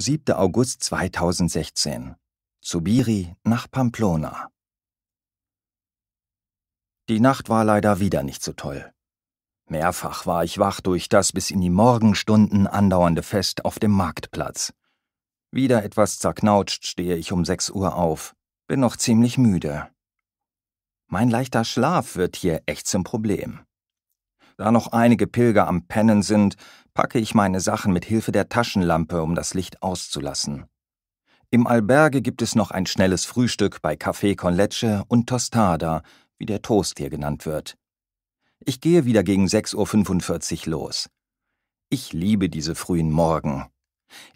7. August 2016. Zubiri nach Pamplona. Die Nacht war leider wieder nicht so toll. Mehrfach war ich wach durch das bis in die Morgenstunden andauernde Fest auf dem Marktplatz. Wieder etwas zerknautscht stehe ich um 6 Uhr auf, bin noch ziemlich müde. Mein leichter Schlaf wird hier echt zum Problem. Da noch einige Pilger am Pennen sind, packe ich meine Sachen mit Hilfe der Taschenlampe, um das Licht auszulassen. Im Alberge gibt es noch ein schnelles Frühstück bei Café con Leche und Tostada, wie der Toast hier genannt wird. Ich gehe wieder gegen 6.45 Uhr los. Ich liebe diese frühen Morgen.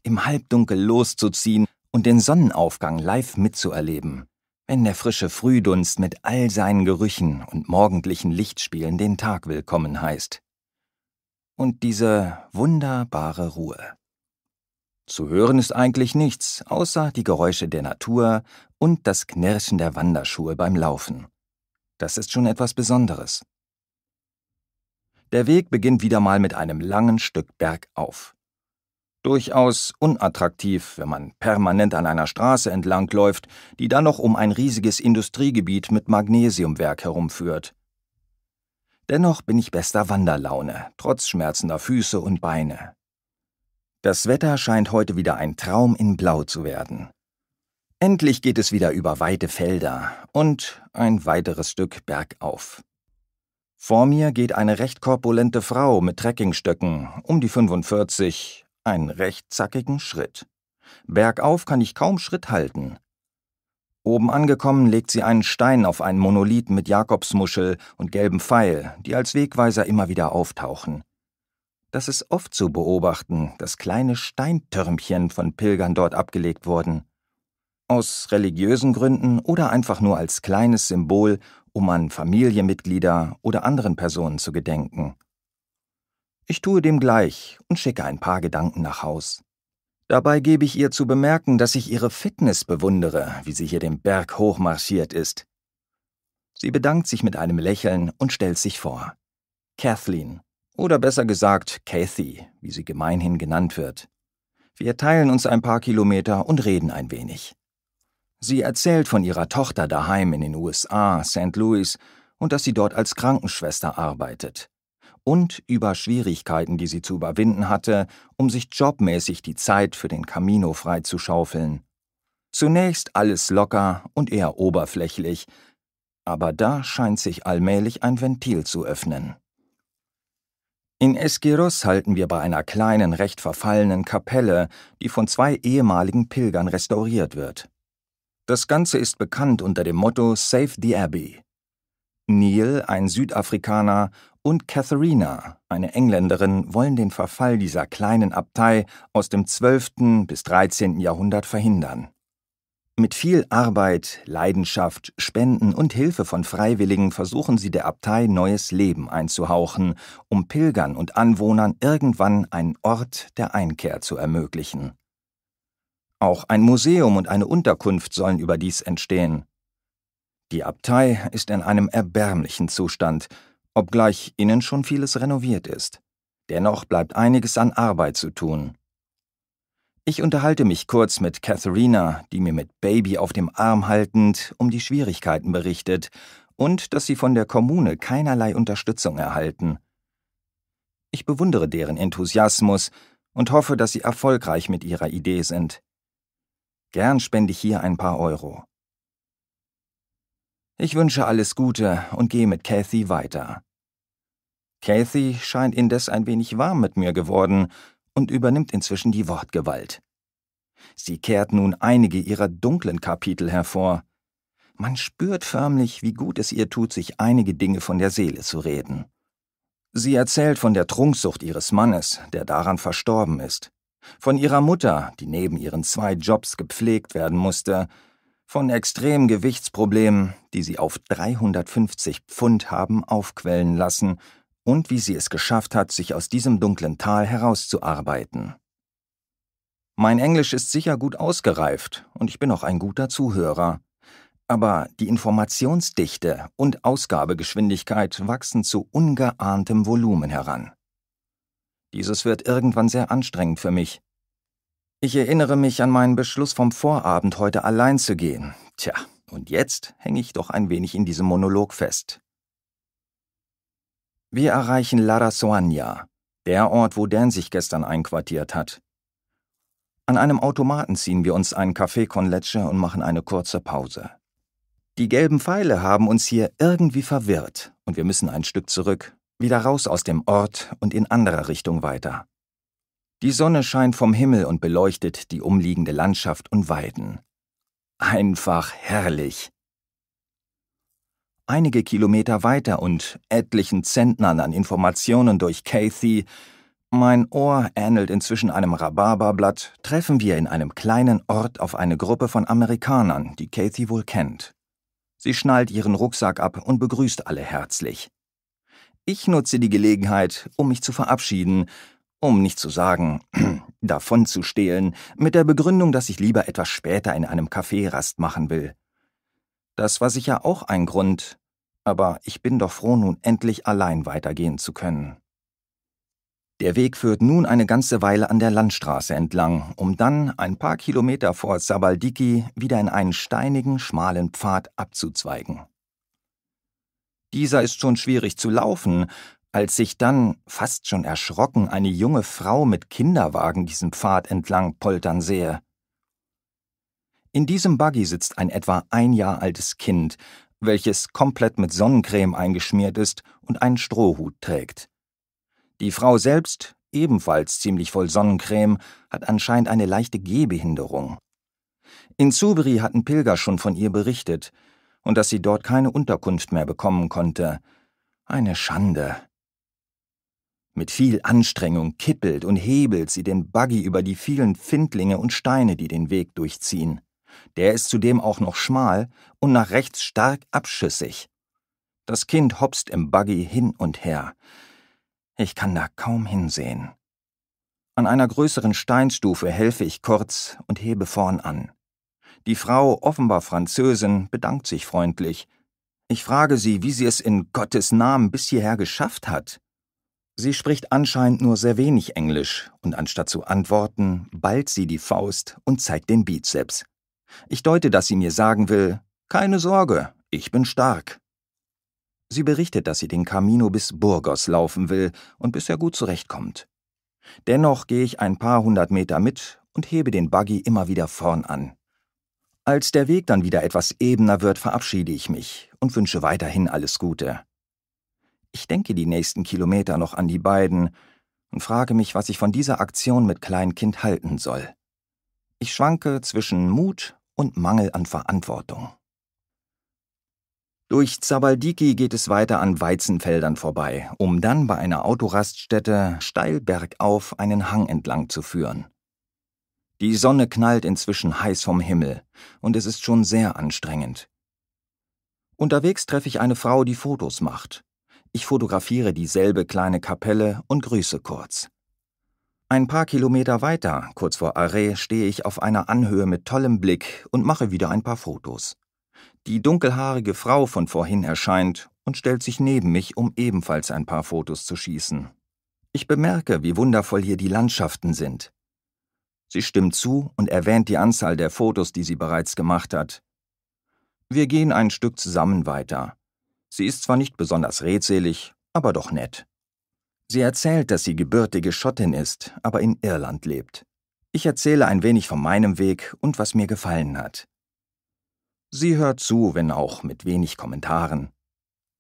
Im Halbdunkel loszuziehen und den Sonnenaufgang live mitzuerleben, wenn der frische Frühdunst mit all seinen Gerüchen und morgendlichen Lichtspielen den Tag willkommen heißt und diese wunderbare Ruhe. Zu hören ist eigentlich nichts, außer die Geräusche der Natur und das Knirschen der Wanderschuhe beim Laufen. Das ist schon etwas Besonderes. Der Weg beginnt wieder mal mit einem langen Stück bergauf. Durchaus unattraktiv, wenn man permanent an einer Straße entlangläuft, die dann noch um ein riesiges Industriegebiet mit Magnesiumwerk herumführt. Dennoch bin ich bester Wanderlaune, trotz schmerzender Füße und Beine. Das Wetter scheint heute wieder ein Traum in Blau zu werden. Endlich geht es wieder über weite Felder und ein weiteres Stück bergauf. Vor mir geht eine recht korpulente Frau mit Trekkingstöcken, um die 45, einen recht zackigen Schritt. Bergauf kann ich kaum Schritt halten, Oben angekommen legt sie einen Stein auf einen Monolith mit Jakobsmuschel und gelbem Pfeil, die als Wegweiser immer wieder auftauchen. Das ist oft zu beobachten, dass kleine Steintürmchen von Pilgern dort abgelegt wurden. Aus religiösen Gründen oder einfach nur als kleines Symbol, um an Familienmitglieder oder anderen Personen zu gedenken. Ich tue dem gleich und schicke ein paar Gedanken nach Haus. Dabei gebe ich ihr zu bemerken, dass ich ihre Fitness bewundere, wie sie hier den Berg hochmarschiert ist. Sie bedankt sich mit einem Lächeln und stellt sich vor. Kathleen, oder besser gesagt Kathy, wie sie gemeinhin genannt wird. Wir teilen uns ein paar Kilometer und reden ein wenig. Sie erzählt von ihrer Tochter daheim in den USA, St. Louis, und dass sie dort als Krankenschwester arbeitet und über Schwierigkeiten, die sie zu überwinden hatte, um sich jobmäßig die Zeit für den Camino freizuschaufeln. Zunächst alles locker und eher oberflächlich, aber da scheint sich allmählich ein Ventil zu öffnen. In Esquiros halten wir bei einer kleinen, recht verfallenen Kapelle, die von zwei ehemaligen Pilgern restauriert wird. Das Ganze ist bekannt unter dem Motto Save the Abbey. Neil, ein Südafrikaner, und Katharina, eine Engländerin, wollen den Verfall dieser kleinen Abtei aus dem 12. bis 13. Jahrhundert verhindern. Mit viel Arbeit, Leidenschaft, Spenden und Hilfe von Freiwilligen versuchen sie der Abtei neues Leben einzuhauchen, um Pilgern und Anwohnern irgendwann einen Ort der Einkehr zu ermöglichen. Auch ein Museum und eine Unterkunft sollen überdies entstehen. Die Abtei ist in einem erbärmlichen Zustand, obgleich innen schon vieles renoviert ist. Dennoch bleibt einiges an Arbeit zu tun. Ich unterhalte mich kurz mit Katharina, die mir mit Baby auf dem Arm haltend um die Schwierigkeiten berichtet und dass sie von der Kommune keinerlei Unterstützung erhalten. Ich bewundere deren Enthusiasmus und hoffe, dass sie erfolgreich mit ihrer Idee sind. Gern spende ich hier ein paar Euro. Ich wünsche alles Gute und gehe mit Cathy weiter. Cathy scheint indes ein wenig warm mit mir geworden und übernimmt inzwischen die Wortgewalt. Sie kehrt nun einige ihrer dunklen Kapitel hervor. Man spürt förmlich, wie gut es ihr tut, sich einige Dinge von der Seele zu reden. Sie erzählt von der Trunksucht ihres Mannes, der daran verstorben ist, von ihrer Mutter, die neben ihren zwei Jobs gepflegt werden musste, von extremen Gewichtsproblemen, die sie auf 350 Pfund haben aufquellen lassen, und wie sie es geschafft hat, sich aus diesem dunklen Tal herauszuarbeiten. Mein Englisch ist sicher gut ausgereift und ich bin auch ein guter Zuhörer. Aber die Informationsdichte und Ausgabegeschwindigkeit wachsen zu ungeahntem Volumen heran. Dieses wird irgendwann sehr anstrengend für mich, ich erinnere mich an meinen Beschluss vom Vorabend, heute allein zu gehen. Tja, und jetzt hänge ich doch ein wenig in diesem Monolog fest. Wir erreichen Larasoania, der Ort, wo Dan sich gestern einquartiert hat. An einem Automaten ziehen wir uns einen Kaffee con leche und machen eine kurze Pause. Die gelben Pfeile haben uns hier irgendwie verwirrt und wir müssen ein Stück zurück, wieder raus aus dem Ort und in anderer Richtung weiter. Die Sonne scheint vom Himmel und beleuchtet die umliegende Landschaft und Weiden. Einfach herrlich. Einige Kilometer weiter und etlichen Zentnern an Informationen durch Cathy, mein Ohr ähnelt inzwischen einem Rhabarberblatt, treffen wir in einem kleinen Ort auf eine Gruppe von Amerikanern, die Cathy wohl kennt. Sie schnallt ihren Rucksack ab und begrüßt alle herzlich. Ich nutze die Gelegenheit, um mich zu verabschieden um nicht zu sagen, davon zu stehlen, mit der Begründung, dass ich lieber etwas später in einem Café Rast machen will. Das war sicher auch ein Grund, aber ich bin doch froh, nun endlich allein weitergehen zu können. Der Weg führt nun eine ganze Weile an der Landstraße entlang, um dann, ein paar Kilometer vor Sabaldiki, wieder in einen steinigen, schmalen Pfad abzuzweigen. Dieser ist schon schwierig zu laufen, als sich dann, fast schon erschrocken, eine junge Frau mit Kinderwagen diesen Pfad entlang poltern sehe. In diesem Buggy sitzt ein etwa ein Jahr altes Kind, welches komplett mit Sonnencreme eingeschmiert ist und einen Strohhut trägt. Die Frau selbst, ebenfalls ziemlich voll Sonnencreme, hat anscheinend eine leichte Gehbehinderung. In Zubri hatten Pilger schon von ihr berichtet und dass sie dort keine Unterkunft mehr bekommen konnte. Eine Schande. Mit viel Anstrengung kippelt und hebelt sie den Buggy über die vielen Findlinge und Steine, die den Weg durchziehen. Der ist zudem auch noch schmal und nach rechts stark abschüssig. Das Kind hopst im Buggy hin und her. Ich kann da kaum hinsehen. An einer größeren Steinstufe helfe ich kurz und hebe vorn an. Die Frau, offenbar Französin, bedankt sich freundlich. Ich frage sie, wie sie es in Gottes Namen bis hierher geschafft hat. Sie spricht anscheinend nur sehr wenig Englisch und anstatt zu antworten, ballt sie die Faust und zeigt den Bizeps. Ich deute, dass sie mir sagen will, keine Sorge, ich bin stark. Sie berichtet, dass sie den Camino bis Burgos laufen will und bisher gut zurechtkommt. Dennoch gehe ich ein paar hundert Meter mit und hebe den Buggy immer wieder vorn an. Als der Weg dann wieder etwas ebener wird, verabschiede ich mich und wünsche weiterhin alles Gute. Ich denke die nächsten Kilometer noch an die beiden und frage mich, was ich von dieser Aktion mit Kleinkind halten soll. Ich schwanke zwischen Mut und Mangel an Verantwortung. Durch Zabaldiki geht es weiter an Weizenfeldern vorbei, um dann bei einer Autoraststätte steil bergauf einen Hang entlang zu führen. Die Sonne knallt inzwischen heiß vom Himmel, und es ist schon sehr anstrengend. Unterwegs treffe ich eine Frau, die Fotos macht. Ich fotografiere dieselbe kleine Kapelle und grüße kurz. Ein paar Kilometer weiter, kurz vor Array, stehe ich auf einer Anhöhe mit tollem Blick und mache wieder ein paar Fotos. Die dunkelhaarige Frau von vorhin erscheint und stellt sich neben mich, um ebenfalls ein paar Fotos zu schießen. Ich bemerke, wie wundervoll hier die Landschaften sind. Sie stimmt zu und erwähnt die Anzahl der Fotos, die sie bereits gemacht hat. Wir gehen ein Stück zusammen weiter. Sie ist zwar nicht besonders redselig, aber doch nett. Sie erzählt, dass sie gebürtige Schottin ist, aber in Irland lebt. Ich erzähle ein wenig von meinem Weg und was mir gefallen hat. Sie hört zu, wenn auch mit wenig Kommentaren.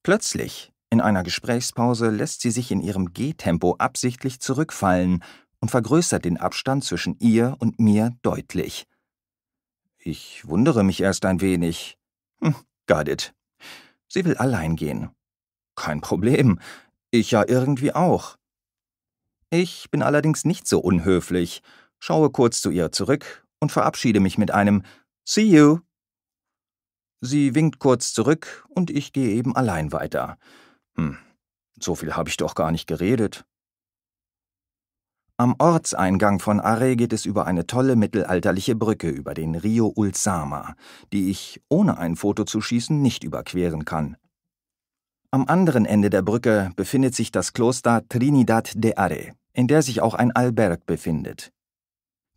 Plötzlich, in einer Gesprächspause, lässt sie sich in ihrem Gehtempo absichtlich zurückfallen und vergrößert den Abstand zwischen ihr und mir deutlich. Ich wundere mich erst ein wenig. Hm, got it. Sie will allein gehen. Kein Problem. Ich ja irgendwie auch. Ich bin allerdings nicht so unhöflich, schaue kurz zu ihr zurück und verabschiede mich mit einem See you. Sie winkt kurz zurück und ich gehe eben allein weiter. Hm, so viel habe ich doch gar nicht geredet. Am Ortseingang von Are geht es über eine tolle mittelalterliche Brücke über den Rio Ulsama, die ich, ohne ein Foto zu schießen, nicht überqueren kann. Am anderen Ende der Brücke befindet sich das Kloster Trinidad de Are, in der sich auch ein Alberg befindet.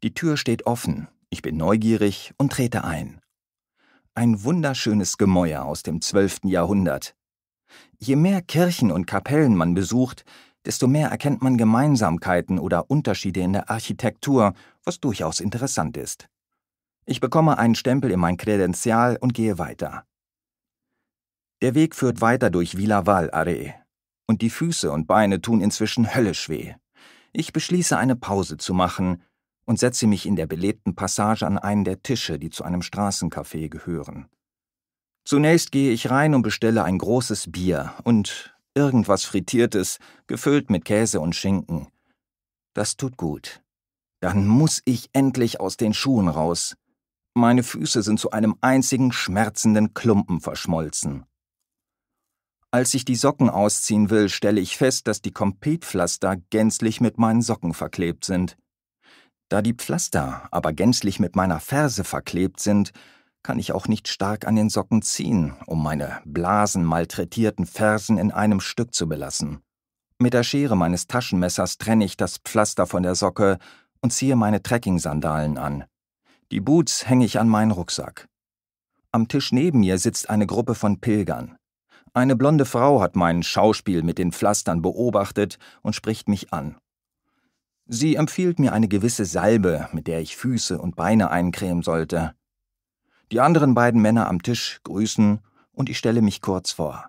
Die Tür steht offen, ich bin neugierig und trete ein. Ein wunderschönes Gemäuer aus dem 12. Jahrhundert. Je mehr Kirchen und Kapellen man besucht, desto mehr erkennt man Gemeinsamkeiten oder Unterschiede in der Architektur, was durchaus interessant ist. Ich bekomme einen Stempel in mein Kredenzial und gehe weiter. Der Weg führt weiter durch Villa Val Valaree. Und die Füße und Beine tun inzwischen höllisch weh. Ich beschließe, eine Pause zu machen und setze mich in der belebten Passage an einen der Tische, die zu einem Straßencafé gehören. Zunächst gehe ich rein und bestelle ein großes Bier und irgendwas Frittiertes, gefüllt mit Käse und Schinken. Das tut gut. Dann muss ich endlich aus den Schuhen raus. Meine Füße sind zu einem einzigen schmerzenden Klumpen verschmolzen. Als ich die Socken ausziehen will, stelle ich fest, dass die compete gänzlich mit meinen Socken verklebt sind. Da die Pflaster aber gänzlich mit meiner Ferse verklebt sind, kann ich auch nicht stark an den Socken ziehen, um meine blasenmalträtierten Fersen in einem Stück zu belassen. Mit der Schere meines Taschenmessers trenne ich das Pflaster von der Socke und ziehe meine Trekking-Sandalen an. Die Boots hänge ich an meinen Rucksack. Am Tisch neben mir sitzt eine Gruppe von Pilgern. Eine blonde Frau hat mein Schauspiel mit den Pflastern beobachtet und spricht mich an. Sie empfiehlt mir eine gewisse Salbe, mit der ich Füße und Beine eincremen sollte. Die anderen beiden Männer am Tisch grüßen und ich stelle mich kurz vor.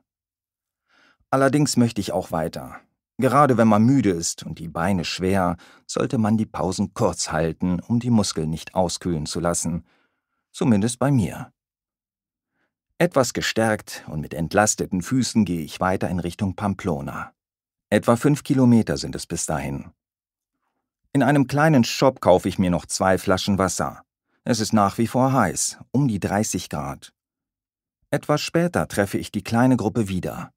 Allerdings möchte ich auch weiter. Gerade wenn man müde ist und die Beine schwer, sollte man die Pausen kurz halten, um die Muskeln nicht auskühlen zu lassen. Zumindest bei mir. Etwas gestärkt und mit entlasteten Füßen gehe ich weiter in Richtung Pamplona. Etwa fünf Kilometer sind es bis dahin. In einem kleinen Shop kaufe ich mir noch zwei Flaschen Wasser. Es ist nach wie vor heiß, um die 30 Grad. Etwas später treffe ich die kleine Gruppe wieder.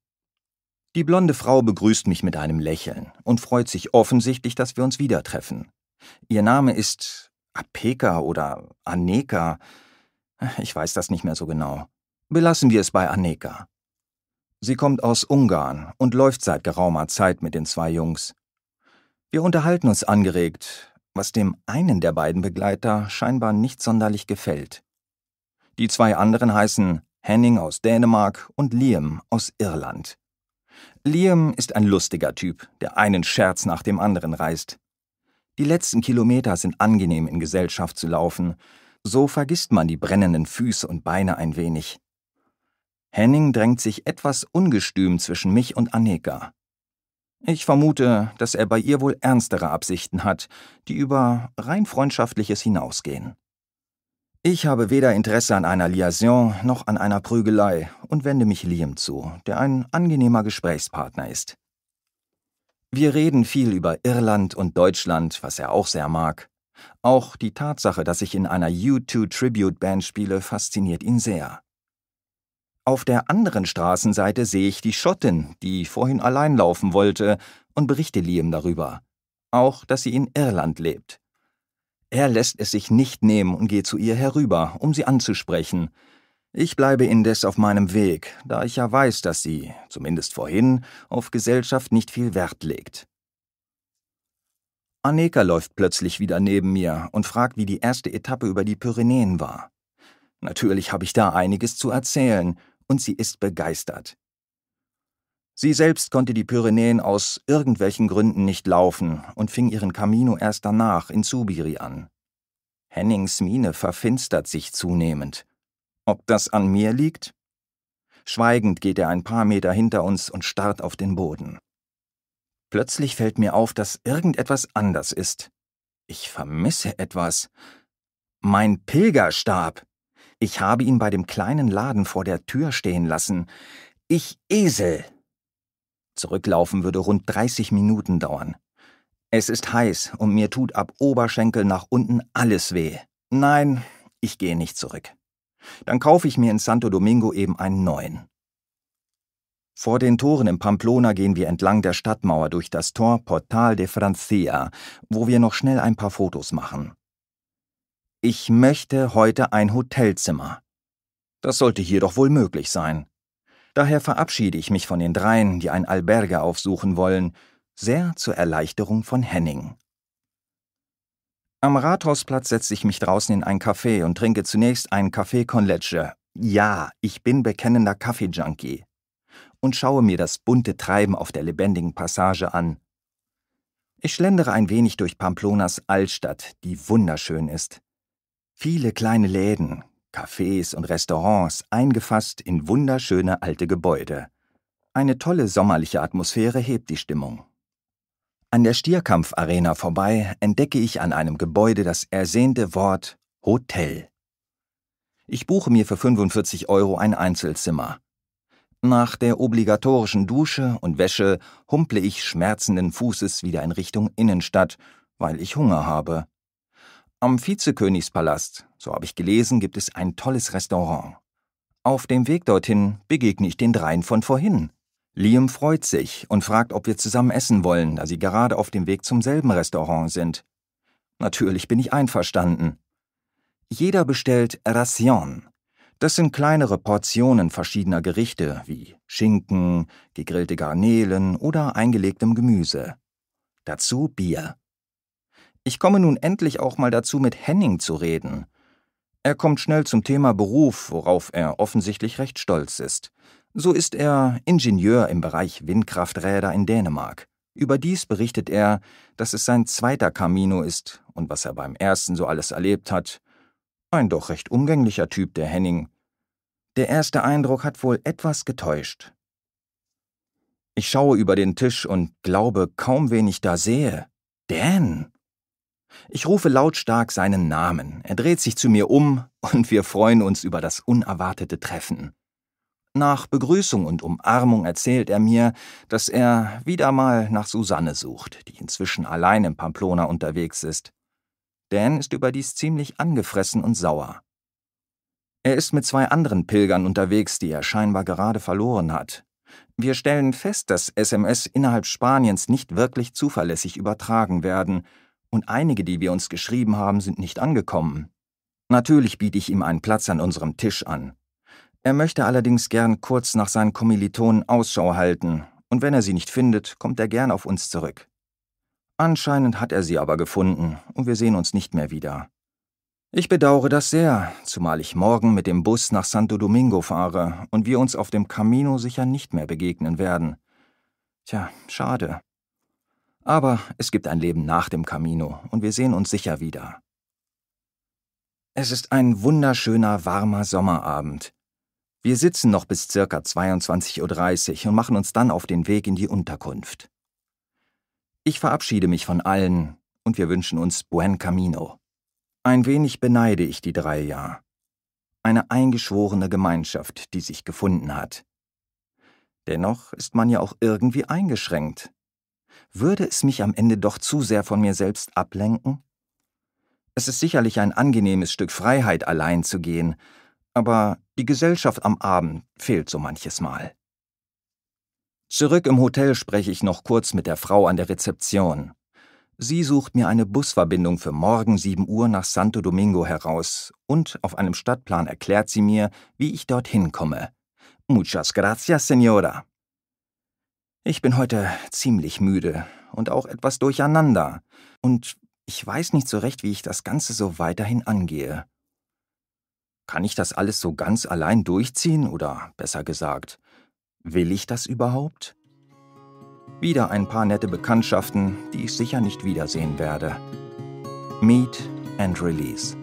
Die blonde Frau begrüßt mich mit einem Lächeln und freut sich offensichtlich, dass wir uns wieder treffen. Ihr Name ist Apeka oder Aneka. Ich weiß das nicht mehr so genau. Belassen wir es bei Aneka. Sie kommt aus Ungarn und läuft seit geraumer Zeit mit den zwei Jungs. Wir unterhalten uns angeregt, was dem einen der beiden Begleiter scheinbar nicht sonderlich gefällt. Die zwei anderen heißen Henning aus Dänemark und Liam aus Irland. Liam ist ein lustiger Typ, der einen Scherz nach dem anderen reißt. Die letzten Kilometer sind angenehm in Gesellschaft zu laufen, so vergisst man die brennenden Füße und Beine ein wenig. Henning drängt sich etwas ungestüm zwischen mich und Annika. Ich vermute, dass er bei ihr wohl ernstere Absichten hat, die über rein freundschaftliches hinausgehen. Ich habe weder Interesse an einer Liaison noch an einer Prügelei und wende mich Liam zu, der ein angenehmer Gesprächspartner ist. Wir reden viel über Irland und Deutschland, was er auch sehr mag. Auch die Tatsache, dass ich in einer U2 Tribute Band spiele, fasziniert ihn sehr. Auf der anderen Straßenseite sehe ich die Schottin, die vorhin allein laufen wollte, und berichte Liam darüber. Auch, dass sie in Irland lebt. Er lässt es sich nicht nehmen und geht zu ihr herüber, um sie anzusprechen. Ich bleibe indes auf meinem Weg, da ich ja weiß, dass sie, zumindest vorhin, auf Gesellschaft nicht viel Wert legt. Aneka läuft plötzlich wieder neben mir und fragt, wie die erste Etappe über die Pyrenäen war. Natürlich habe ich da einiges zu erzählen, und sie ist begeistert. Sie selbst konnte die Pyrenäen aus irgendwelchen Gründen nicht laufen und fing ihren Camino erst danach in Zubiri an. Hennings Miene verfinstert sich zunehmend. Ob das an mir liegt? Schweigend geht er ein paar Meter hinter uns und starrt auf den Boden. Plötzlich fällt mir auf, dass irgendetwas anders ist. Ich vermisse etwas. Mein Pilgerstab! Ich habe ihn bei dem kleinen Laden vor der Tür stehen lassen. Ich Esel! Zurücklaufen würde rund 30 Minuten dauern. Es ist heiß und mir tut ab Oberschenkel nach unten alles weh. Nein, ich gehe nicht zurück. Dann kaufe ich mir in Santo Domingo eben einen neuen. Vor den Toren in Pamplona gehen wir entlang der Stadtmauer durch das Tor Portal de Francia, wo wir noch schnell ein paar Fotos machen. Ich möchte heute ein Hotelzimmer. Das sollte hier doch wohl möglich sein. Daher verabschiede ich mich von den dreien, die ein Alberge aufsuchen wollen, sehr zur Erleichterung von Henning. Am Rathausplatz setze ich mich draußen in ein Café und trinke zunächst einen Kaffee con leche. Ja, ich bin bekennender Kaffee-Junkie. Und schaue mir das bunte Treiben auf der lebendigen Passage an. Ich schlendere ein wenig durch Pamplonas Altstadt, die wunderschön ist. Viele kleine Läden, Cafés und Restaurants eingefasst in wunderschöne alte Gebäude. Eine tolle sommerliche Atmosphäre hebt die Stimmung. An der Stierkampfarena vorbei entdecke ich an einem Gebäude das ersehnte Wort Hotel. Ich buche mir für 45 Euro ein Einzelzimmer. Nach der obligatorischen Dusche und Wäsche humple ich schmerzenden Fußes wieder in Richtung Innenstadt, weil ich Hunger habe. Am Vizekönigspalast, so habe ich gelesen, gibt es ein tolles Restaurant. Auf dem Weg dorthin begegne ich den dreien von vorhin. Liam freut sich und fragt, ob wir zusammen essen wollen, da sie gerade auf dem Weg zum selben Restaurant sind. Natürlich bin ich einverstanden. Jeder bestellt Ration. Das sind kleinere Portionen verschiedener Gerichte wie Schinken, gegrillte Garnelen oder eingelegtem Gemüse. Dazu Bier. Ich komme nun endlich auch mal dazu, mit Henning zu reden. Er kommt schnell zum Thema Beruf, worauf er offensichtlich recht stolz ist. So ist er Ingenieur im Bereich Windkrafträder in Dänemark. Überdies berichtet er, dass es sein zweiter Camino ist und was er beim ersten so alles erlebt hat. Ein doch recht umgänglicher Typ, der Henning. Der erste Eindruck hat wohl etwas getäuscht. Ich schaue über den Tisch und glaube kaum, wen ich da sehe. Dan! Ich rufe lautstark seinen Namen, er dreht sich zu mir um und wir freuen uns über das unerwartete Treffen. Nach Begrüßung und Umarmung erzählt er mir, dass er wieder mal nach Susanne sucht, die inzwischen allein in Pamplona unterwegs ist. Dan ist überdies ziemlich angefressen und sauer. Er ist mit zwei anderen Pilgern unterwegs, die er scheinbar gerade verloren hat. Wir stellen fest, dass SMS innerhalb Spaniens nicht wirklich zuverlässig übertragen werden, und einige, die wir uns geschrieben haben, sind nicht angekommen. Natürlich biete ich ihm einen Platz an unserem Tisch an. Er möchte allerdings gern kurz nach seinen Kommilitonen Ausschau halten, und wenn er sie nicht findet, kommt er gern auf uns zurück. Anscheinend hat er sie aber gefunden, und wir sehen uns nicht mehr wieder. Ich bedauere das sehr, zumal ich morgen mit dem Bus nach Santo Domingo fahre und wir uns auf dem Camino sicher nicht mehr begegnen werden. Tja, schade. Aber es gibt ein Leben nach dem Camino und wir sehen uns sicher wieder. Es ist ein wunderschöner, warmer Sommerabend. Wir sitzen noch bis circa 22.30 Uhr und machen uns dann auf den Weg in die Unterkunft. Ich verabschiede mich von allen und wir wünschen uns Buen Camino. Ein wenig beneide ich die drei Jahr. Eine eingeschworene Gemeinschaft, die sich gefunden hat. Dennoch ist man ja auch irgendwie eingeschränkt, würde es mich am Ende doch zu sehr von mir selbst ablenken? Es ist sicherlich ein angenehmes Stück Freiheit, allein zu gehen, aber die Gesellschaft am Abend fehlt so manches Mal. Zurück im Hotel spreche ich noch kurz mit der Frau an der Rezeption. Sie sucht mir eine Busverbindung für morgen 7 Uhr nach Santo Domingo heraus und auf einem Stadtplan erklärt sie mir, wie ich dorthin komme. Muchas gracias, Senora. Ich bin heute ziemlich müde und auch etwas durcheinander, und ich weiß nicht so recht, wie ich das Ganze so weiterhin angehe. Kann ich das alles so ganz allein durchziehen oder besser gesagt, will ich das überhaupt? Wieder ein paar nette Bekanntschaften, die ich sicher nicht wiedersehen werde. Meet and Release.